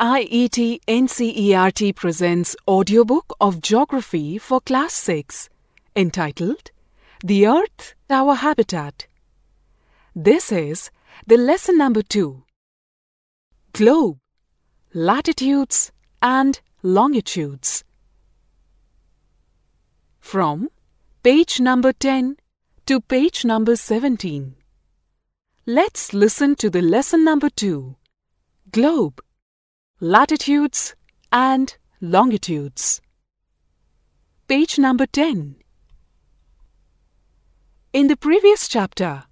IIET NCERT presents audiobook of Geography for Class 6 entitled The Earth Our Habitat. This is the lesson number 2. Globe, Latitudes and Longitudes. From page number 10 to page number 17. Let's listen to the lesson number 2. Globe latitudes and longitudes. Page number 10. In the previous chapter,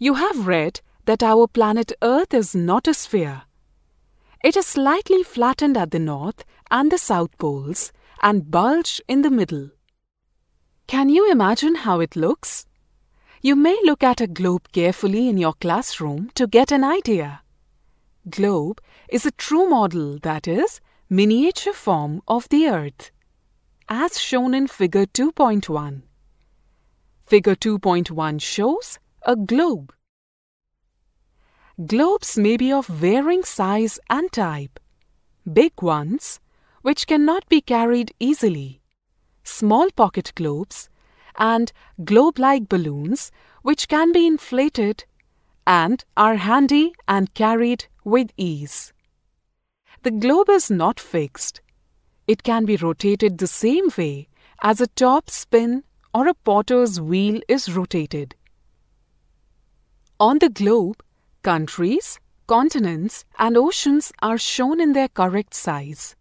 you have read that our planet Earth is not a sphere. It is slightly flattened at the north and the south poles and bulged in the middle. Can you imagine how it looks? You may look at a globe carefully in your classroom to get an idea globe is a true model, that is, miniature form of the Earth, as shown in Figure 2.1. Figure 2.1 shows a globe. Globes may be of varying size and type. Big ones, which cannot be carried easily, small pocket globes, and globe like balloons, which can be inflated and are handy and carried with ease. The globe is not fixed. It can be rotated the same way as a top spin or a potter's wheel is rotated. On the globe, countries, continents, and oceans are shown in their correct size.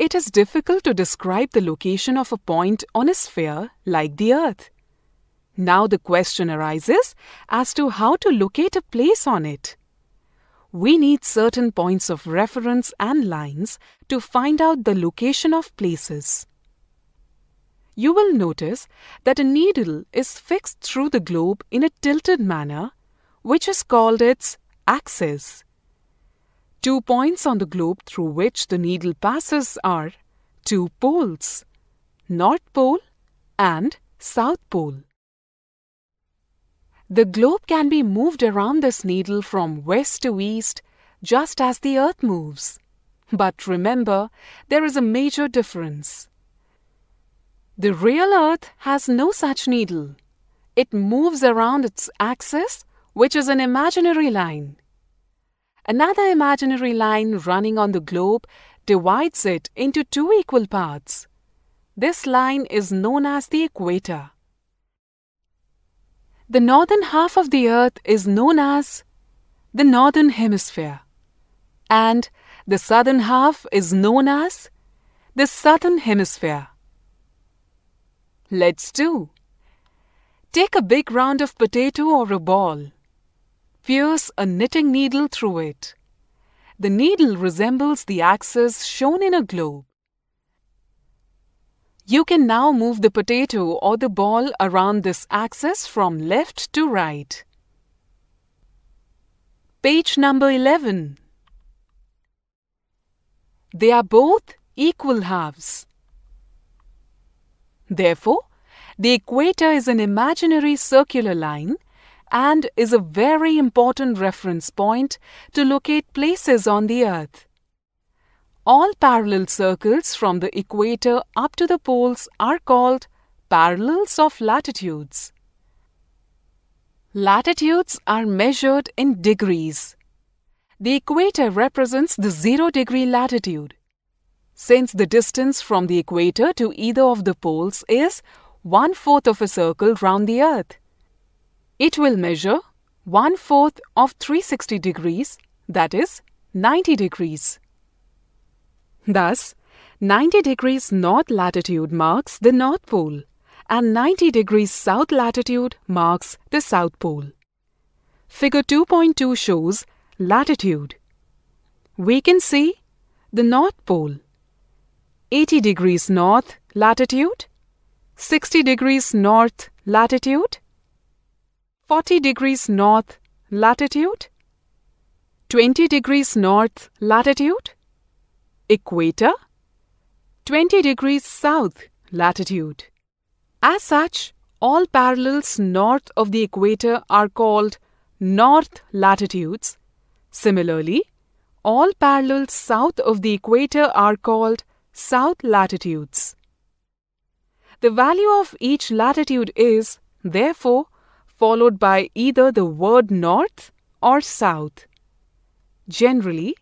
It is difficult to describe the location of a point on a sphere like the Earth. Now the question arises as to how to locate a place on it. We need certain points of reference and lines to find out the location of places. You will notice that a needle is fixed through the globe in a tilted manner, which is called its axis. Two points on the globe through which the needle passes are two poles, North Pole and South Pole. The globe can be moved around this needle from west to east just as the Earth moves. But remember, there is a major difference. The real Earth has no such needle. It moves around its axis, which is an imaginary line. Another imaginary line running on the globe divides it into two equal parts. This line is known as the equator. The northern half of the Earth is known as the Northern Hemisphere, and the southern half is known as the Southern Hemisphere. Let's do. Take a big round of potato or a ball. Pierce a knitting needle through it. The needle resembles the axis shown in a globe. You can now move the potato or the ball around this axis from left to right. Page number 11. They are both equal halves. Therefore, the equator is an imaginary circular line and is a very important reference point to locate places on the earth. All parallel circles from the equator up to the poles are called parallels of latitudes. Latitudes are measured in degrees. The equator represents the zero degree latitude. Since the distance from the equator to either of the poles is one fourth of a circle round the earth, it will measure one fourth of 360 degrees, that is, 90 degrees. Thus, 90 degrees north latitude marks the North Pole and 90 degrees south latitude marks the South Pole. Figure 2.2 shows latitude. We can see the North Pole, 80 degrees north latitude, 60 degrees north latitude, 40 degrees north latitude, 20 degrees north latitude, equator, 20 degrees south latitude. As such, all parallels north of the equator are called north latitudes. Similarly, all parallels south of the equator are called south latitudes. The value of each latitude is, therefore, followed by either the word north or south. Generally,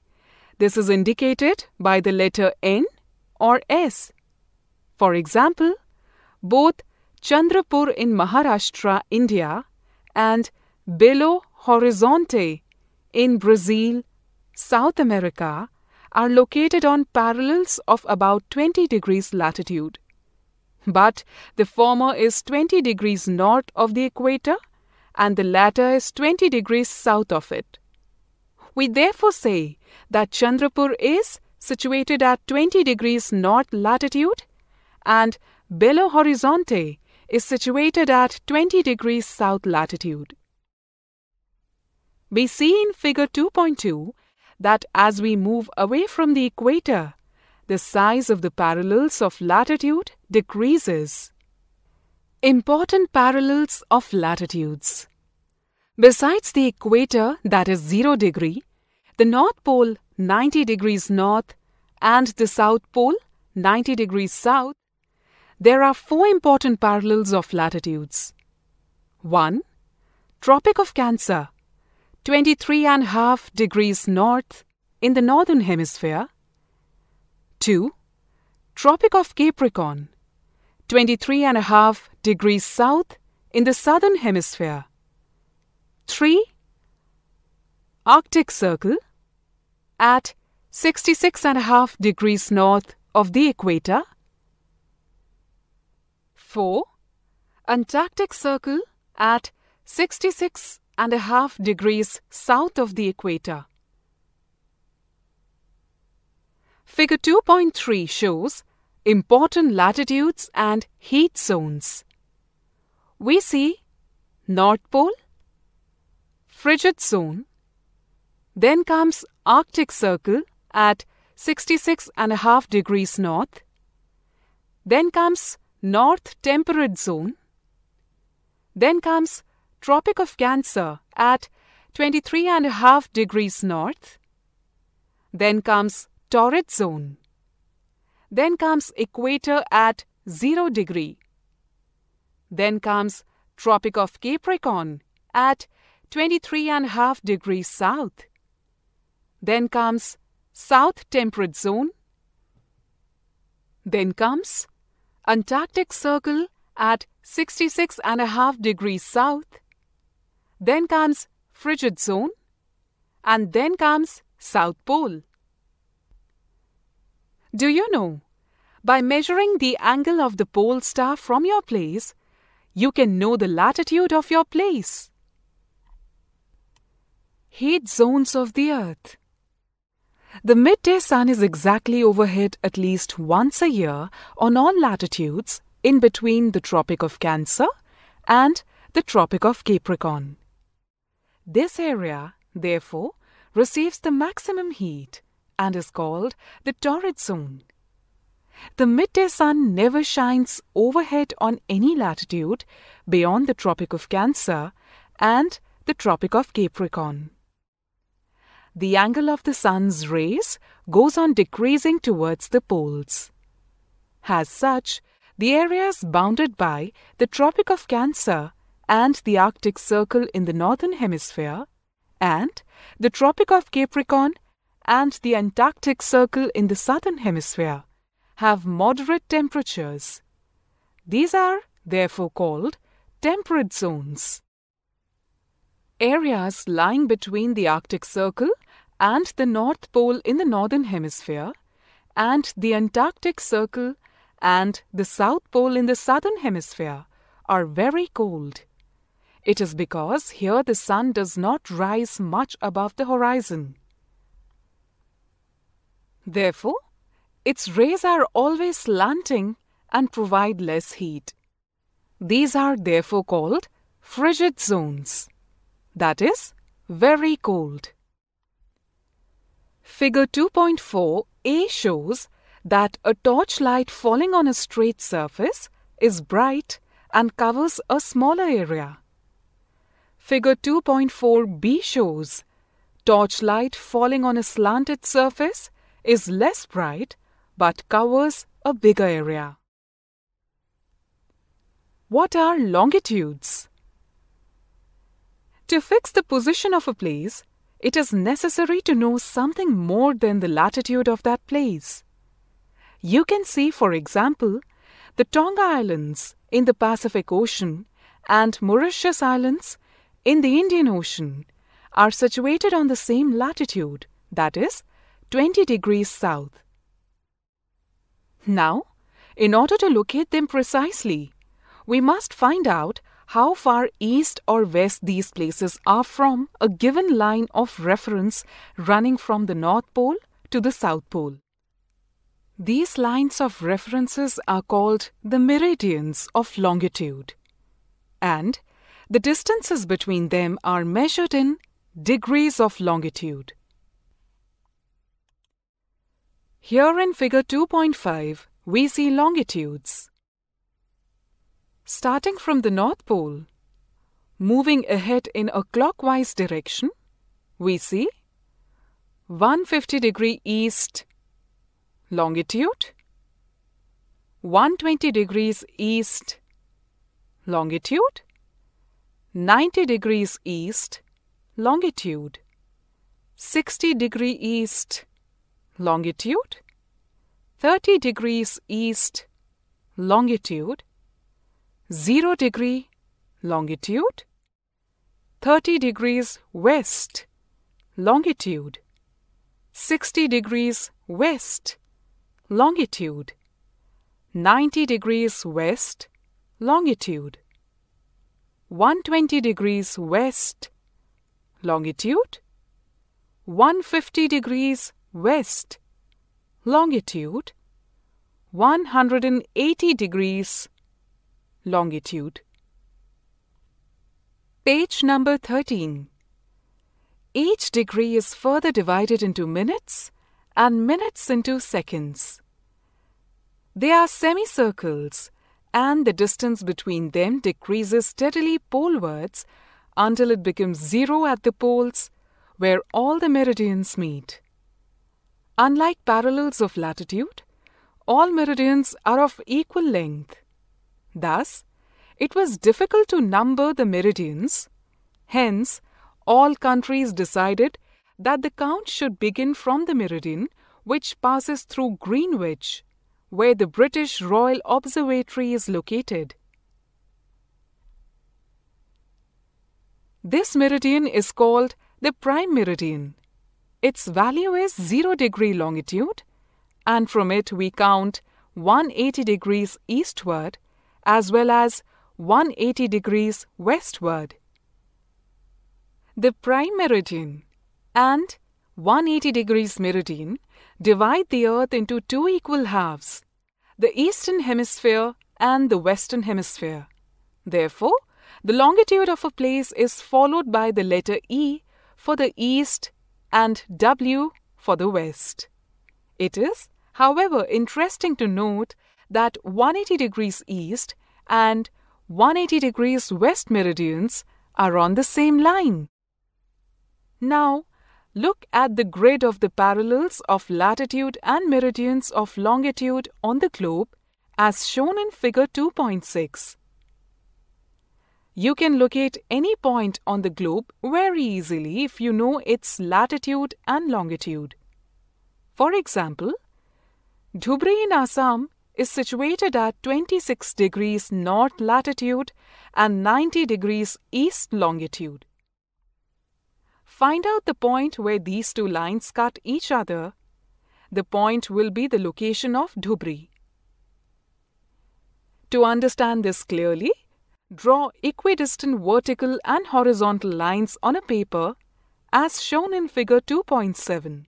this is indicated by the letter N or S. For example, both Chandrapur in Maharashtra, India and Belo Horizonte in Brazil, South America are located on parallels of about 20 degrees latitude. But the former is 20 degrees north of the equator and the latter is 20 degrees south of it. We therefore say that Chandrapur is situated at 20 degrees north latitude and Belo Horizonte is situated at 20 degrees south latitude. We see in figure 2.2 that as we move away from the equator, the size of the parallels of latitude decreases. Important parallels of latitudes. Besides the equator, that is 0 degree, the North Pole 90 degrees north and the South Pole 90 degrees south, there are four important parallels of latitudes. 1. Tropic of Cancer, twenty-three and a half degrees north in the northern hemisphere. 2. Tropic of Capricorn, twenty-three and a half degrees south in the southern hemisphere. 3. Arctic Circle at 66.5 degrees north of the equator. 4. Antarctic Circle at 66.5 degrees south of the equator. Figure 2.3 shows important latitudes and heat zones. We see North Pole, frigid zone. Then comes Arctic Circle at 66.5 degrees north. Then comes North Temperate Zone. Then comes Tropic of Cancer at 23.5 degrees north. Then comes Torrid Zone. Then comes Equator at 0 degree. Then comes Tropic of Capricorn at 23 and a half degrees south. Then comes South Temperate Zone. Then comes Antarctic Circle at 66 and a half degrees south. Then comes Frigid Zone. And then comes South Pole. Do you know? By measuring the angle of the pole star from your place, you can know the latitude of your place heat zones of the Earth. The midday sun is exactly overhead at least once a year on all latitudes in between the Tropic of Cancer and the Tropic of Capricorn. This area, therefore, receives the maximum heat and is called the torrid zone. The midday sun never shines overhead on any latitude beyond the Tropic of Cancer and the Tropic of Capricorn the angle of the sun's rays goes on decreasing towards the poles. As such, the areas bounded by the Tropic of Cancer and the Arctic Circle in the Northern Hemisphere, and the Tropic of Capricorn and the Antarctic Circle in the Southern Hemisphere, have moderate temperatures. These are therefore called temperate zones. Areas lying between the Arctic Circle and the North Pole in the Northern Hemisphere, and the Antarctic Circle and the South Pole in the Southern Hemisphere are very cold. It is because here the sun does not rise much above the horizon. Therefore, its rays are always slanting and provide less heat. These are therefore called frigid zones, that is, very cold. Figure 2.4a shows that a torchlight falling on a straight surface is bright and covers a smaller area. Figure 2.4b shows torchlight falling on a slanted surface is less bright but covers a bigger area. What are longitudes? To fix the position of a place, it is necessary to know something more than the latitude of that place. You can see, for example, the Tonga Islands in the Pacific Ocean and Mauritius Islands in the Indian Ocean are situated on the same latitude, that is, 20 degrees south. Now, in order to locate them precisely, we must find out how far east or west these places are from a given line of reference running from the North Pole to the South Pole. These lines of references are called the meridians of longitude, and the distances between them are measured in degrees of longitude. Here in Figure 2.5, we see longitudes starting from the North Pole, moving ahead in a clockwise direction, we see 150 degree east longitude, 120 degrees east longitude, 90 degrees east longitude, 60 degree east longitude, 30 degrees east longitude, 0 degree longitude, 30 degrees west longitude, 60 degrees west longitude, 90 degrees west longitude, 120 degrees west longitude, 150 degrees west longitude, 180 degrees longitude. Page number 13. Each degree is further divided into minutes and minutes into seconds. They are semicircles, and the distance between them decreases steadily polewards until it becomes zero at the poles, where all the meridians meet. Unlike parallels of latitude, all meridians are of equal length. Thus, it was difficult to number the meridians. Hence, all countries decided that the count should begin from the meridian which passes through Greenwich, where the British Royal Observatory is located. This meridian is called the prime meridian. Its value is 0 degree longitude and from it we count 180 degrees eastward as well as 180 degrees westward. The prime meridian and 180 degrees meridian divide the Earth into two equal halves, the eastern hemisphere and the western hemisphere. Therefore, the longitude of a place is followed by the letter E for the east and W for the west. It is, however, interesting to note that 180 degrees east and 180 degrees west meridians are on the same line. Now, look at the grid of the parallels of latitude and meridians of longitude on the globe as shown in figure 2.6. You can locate any point on the globe very easily if you know its latitude and longitude. For example, Dhubri in Assam is situated at 26 degrees north latitude and 90 degrees east longitude. Find out the point where these two lines cut each other. The point will be the location of Dhubri. To understand this clearly, draw equidistant vertical and horizontal lines on a paper as shown in figure 2.7.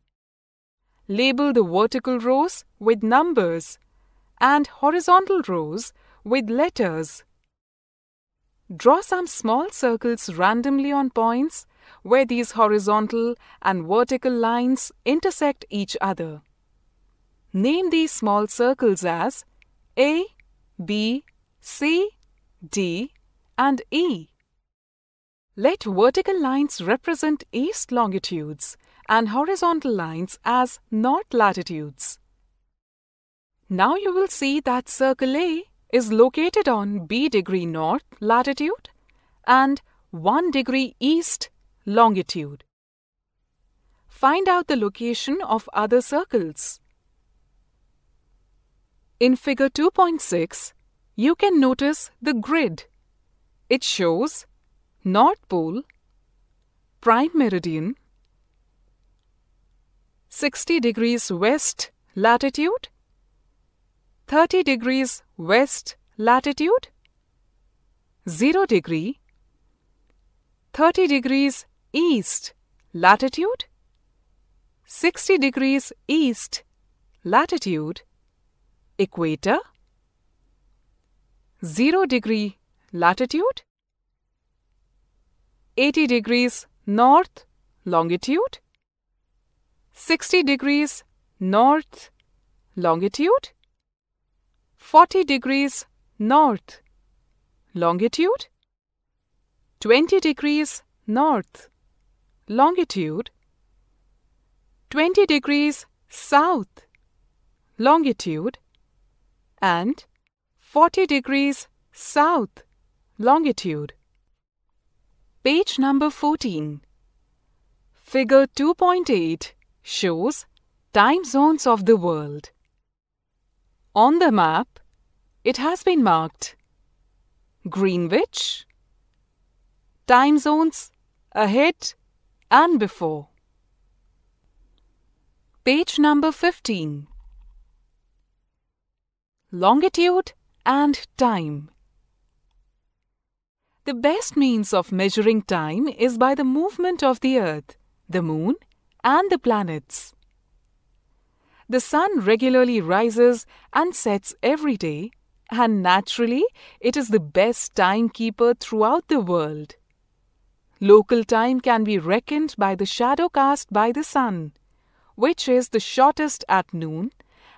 Label the vertical rows with numbers and horizontal rows with letters. Draw some small circles randomly on points where these horizontal and vertical lines intersect each other. Name these small circles as A, B, C, D, and E. Let vertical lines represent east longitudes and horizontal lines as north latitudes. Now you will see that Circle A is located on B degree north latitude and 1 degree east longitude. Find out the location of other circles. In figure 2.6, you can notice the grid. It shows North Pole, Prime Meridian, 60 degrees west latitude 30 degrees west latitude, 0 degree, 30 degrees east latitude, 60 degrees east latitude, equator, 0 degree latitude, 80 degrees north longitude, 60 degrees north longitude, 40 degrees north. Longitude 20 degrees north. Longitude 20 degrees south. Longitude and 40 degrees south. Longitude. Page number 14. Figure 2.8 shows time zones of the world. On the map, it has been marked Greenwich, time zones ahead and before. Page number 15 Longitude and time. The best means of measuring time is by the movement of the Earth, the Moon, and the planets. The sun regularly rises and sets every day, and naturally, it is the best timekeeper throughout the world. Local time can be reckoned by the shadow cast by the sun, which is the shortest at noon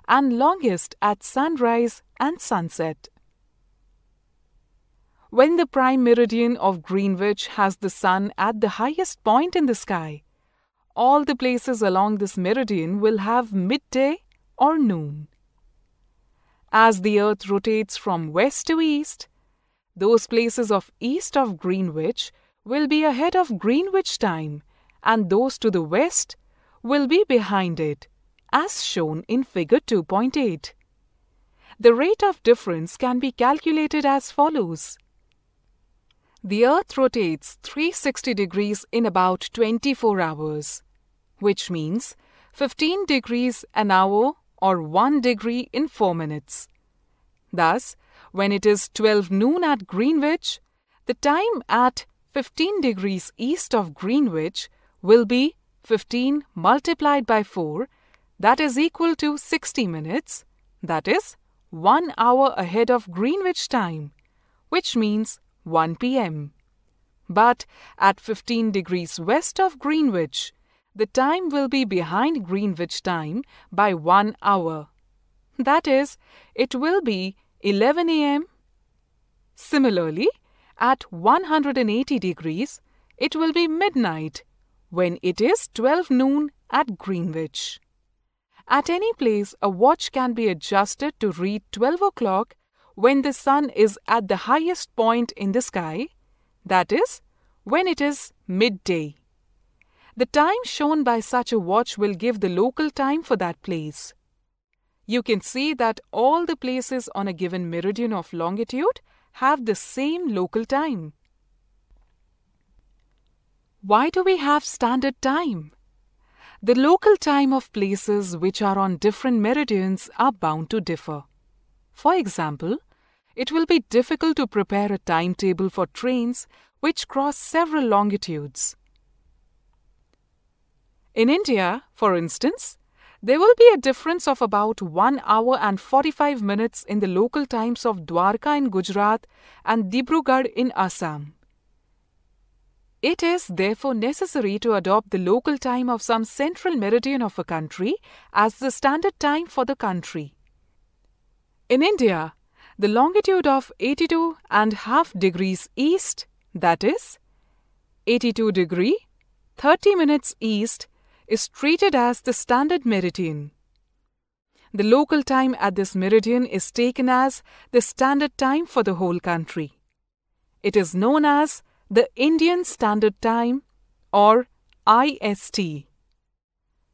and longest at sunrise and sunset. When the prime meridian of Greenwich has the sun at the highest point in the sky, all the places along this meridian will have midday or noon. As the Earth rotates from west to east, those places of east of Greenwich will be ahead of Greenwich time and those to the west will be behind it, as shown in Figure 2.8. The rate of difference can be calculated as follows. The Earth rotates 360 degrees in about 24 hours which means 15 degrees an hour or 1 degree in 4 minutes. Thus, when it is 12 noon at Greenwich, the time at 15 degrees east of Greenwich will be 15 multiplied by 4, that is equal to 60 minutes, that is 1 hour ahead of Greenwich time, which means 1 pm. But at 15 degrees west of Greenwich, the time will be behind Greenwich time by one hour. That is, it will be 11 am. Similarly, at 180 degrees, it will be midnight when it is 12 noon at Greenwich. At any place, a watch can be adjusted to read 12 o'clock when the sun is at the highest point in the sky, that is, when it is midday. The time shown by such a watch will give the local time for that place. You can see that all the places on a given meridian of longitude have the same local time. Why do we have standard time? The local time of places which are on different meridians are bound to differ. For example, it will be difficult to prepare a timetable for trains which cross several longitudes. In India, for instance, there will be a difference of about 1 hour and 45 minutes in the local times of Dwarka in Gujarat and Dibrugarh in Assam. It is therefore necessary to adopt the local time of some central meridian of a country as the standard time for the country. In India, the longitude of 82 and half degrees east, that is, 82 degree 30 minutes east is treated as the standard meridian. The local time at this meridian is taken as the standard time for the whole country. It is known as the Indian Standard Time or IST.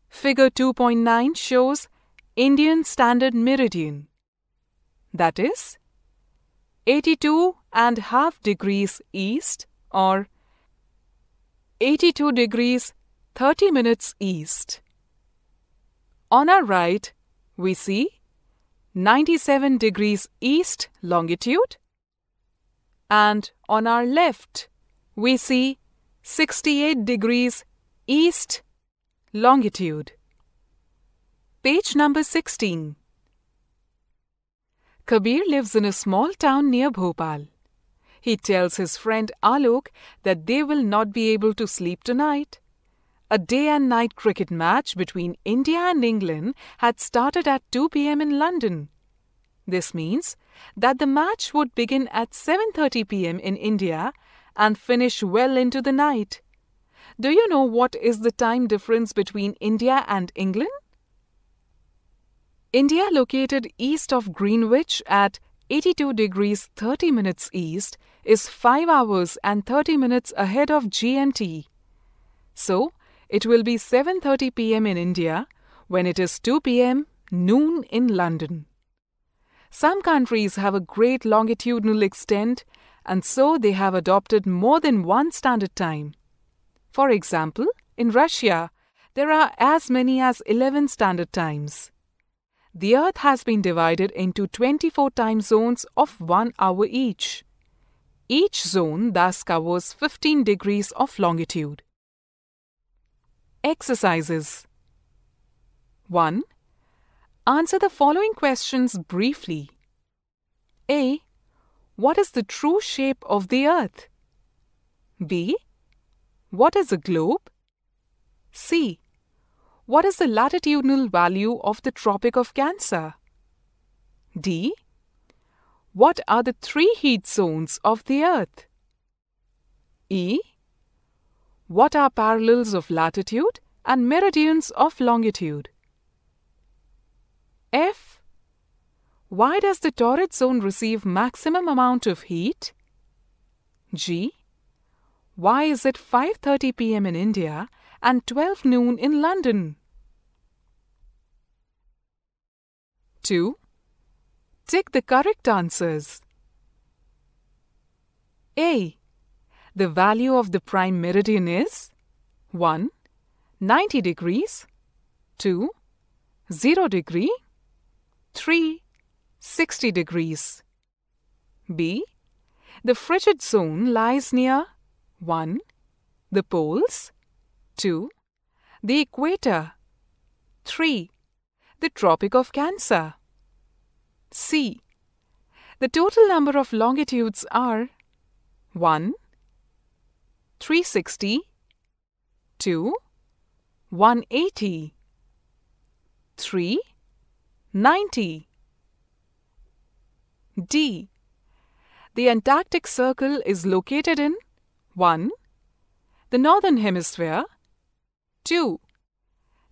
Figure 2.9 shows Indian Standard Meridian. That is 82 and half degrees east or 82 degrees 30 minutes east. On our right, we see 97 degrees east longitude, and on our left, we see 68 degrees east longitude. Page number 16. Kabir lives in a small town near Bhopal. He tells his friend Alok that they will not be able to sleep tonight a day and night cricket match between India and England had started at 2 pm in London. This means that the match would begin at 7:30 pm in India and finish well into the night. Do you know what is the time difference between India and England? India located east of Greenwich at 82 degrees 30 minutes east is 5 hours and 30 minutes ahead of GMT. So, it will be 7:30 p.m. in India when it is 2 p.m. noon in London. Some countries have a great longitudinal extent and so they have adopted more than one standard time. For example, in Russia, there are as many as 11 standard times. The Earth has been divided into 24 time zones of 1 hour each. Each zone thus covers 15 degrees of longitude. Exercises 1. Answer the following questions briefly. A. What is the true shape of the Earth? B. What is a globe? C. What is the latitudinal value of the Tropic of Cancer? D. What are the three heat zones of the Earth? E. What are parallels of latitude and meridians of longitude? F. Why does the torrid zone receive maximum amount of heat? G. Why is it 5:30 p.m. in India and 12 noon in London? 2. Tick the correct answers. A. The value of the prime meridian is 1. 90 degrees 2. 0 degree 3. 60 degrees. B. The frigid zone lies near 1. The poles 2. The equator 3. The Tropic of Cancer C. The total number of longitudes are 1. 360 2 180 90 D. The Antarctic Circle is located in 1. The Northern Hemisphere 2.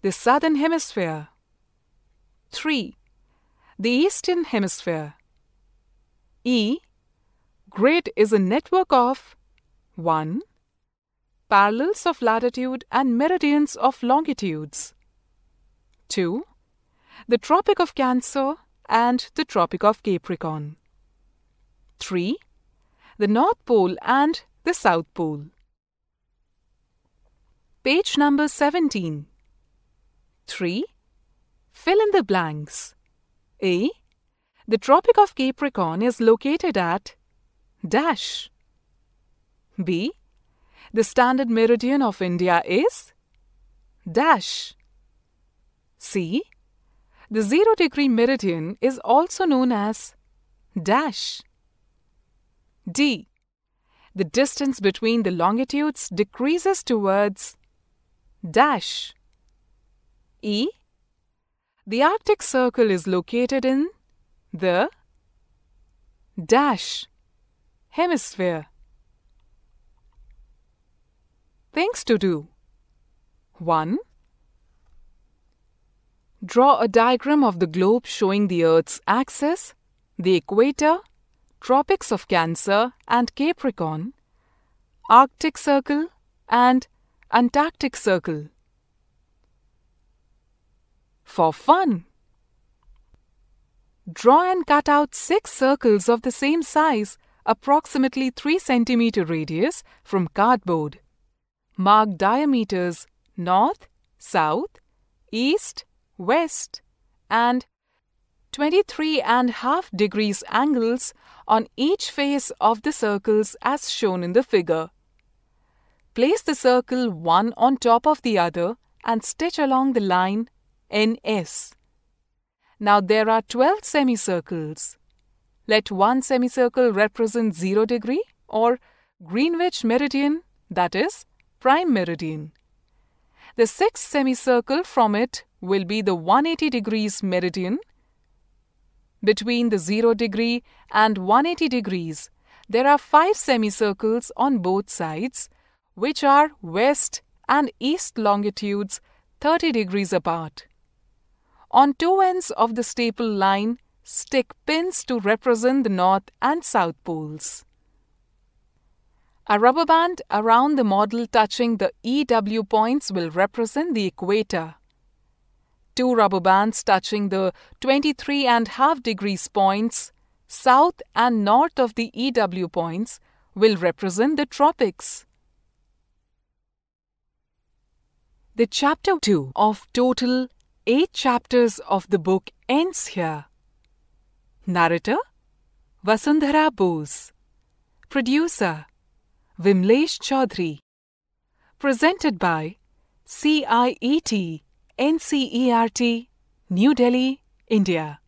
The Southern Hemisphere 3. The Eastern Hemisphere E. Great is a network of 1 parallels of latitude and meridians of longitudes. 2. The Tropic of Cancer and the Tropic of Capricorn. 3. The North Pole and the South Pole. Page number 17. 3. Fill in the blanks. A. The Tropic of Capricorn is located at dash. B. The standard meridian of India is dash. See? The zero degree meridian is also known as dash. D. The distance between the longitudes decreases towards dash. E. The Arctic Circle is located in the dash hemisphere. Things to do 1. Draw a diagram of the globe showing the Earth's axis, the equator, tropics of Cancer and Capricorn, Arctic Circle, and Antarctic Circle. For fun, draw and cut out six circles of the same size, approximately 3 cm radius, from cardboard mark diameters north, south, east, west, and 23 and half degrees angles on each face of the circles as shown in the figure. Place the circle one on top of the other and stitch along the line NS. Now there are 12 semicircles. Let one semicircle represent 0 degree or Greenwich meridian, that is prime meridian. The sixth semicircle from it will be the 180 degrees meridian. Between the 0 degree and 180 degrees, there are five semicircles on both sides, which are west and east longitudes 30 degrees apart. On two ends of the staple line, stick pins to represent the north and south poles. A rubber band around the model touching the EW points will represent the equator. Two rubber bands touching the 23 and half degrees points south and north of the EW points will represent the tropics. The chapter 2 of total 8 chapters of the book ends here. Narrator Vasundhara Bose Producer Vimlesh Chaudhary. Presented by CIET NCERT, New Delhi, India.